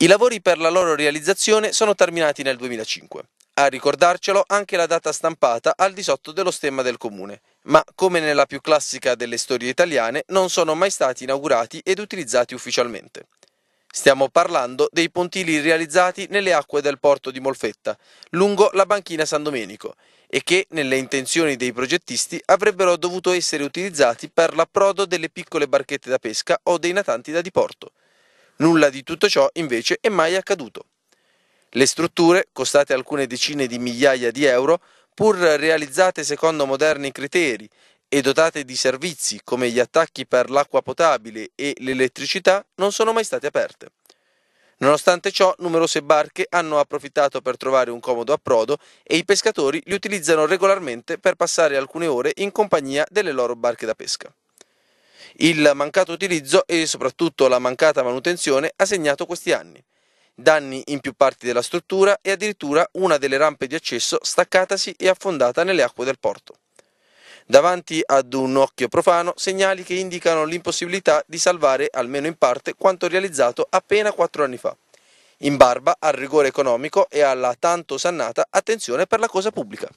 I lavori per la loro realizzazione sono terminati nel 2005. A ricordarcelo anche la data stampata al di sotto dello stemma del comune, ma come nella più classica delle storie italiane non sono mai stati inaugurati ed utilizzati ufficialmente. Stiamo parlando dei pontili realizzati nelle acque del porto di Molfetta, lungo la banchina San Domenico, e che, nelle intenzioni dei progettisti, avrebbero dovuto essere utilizzati per l'approdo delle piccole barchette da pesca o dei natanti da diporto. Nulla di tutto ciò invece è mai accaduto. Le strutture, costate alcune decine di migliaia di euro, pur realizzate secondo moderni criteri e dotate di servizi come gli attacchi per l'acqua potabile e l'elettricità, non sono mai state aperte. Nonostante ciò, numerose barche hanno approfittato per trovare un comodo approdo e i pescatori li utilizzano regolarmente per passare alcune ore in compagnia delle loro barche da pesca. Il mancato utilizzo e soprattutto la mancata manutenzione ha segnato questi anni. Danni in più parti della struttura e addirittura una delle rampe di accesso staccatasi e affondata nelle acque del porto. Davanti ad un occhio profano segnali che indicano l'impossibilità di salvare almeno in parte quanto realizzato appena quattro anni fa. In barba al rigore economico e alla tanto sannata attenzione per la cosa pubblica.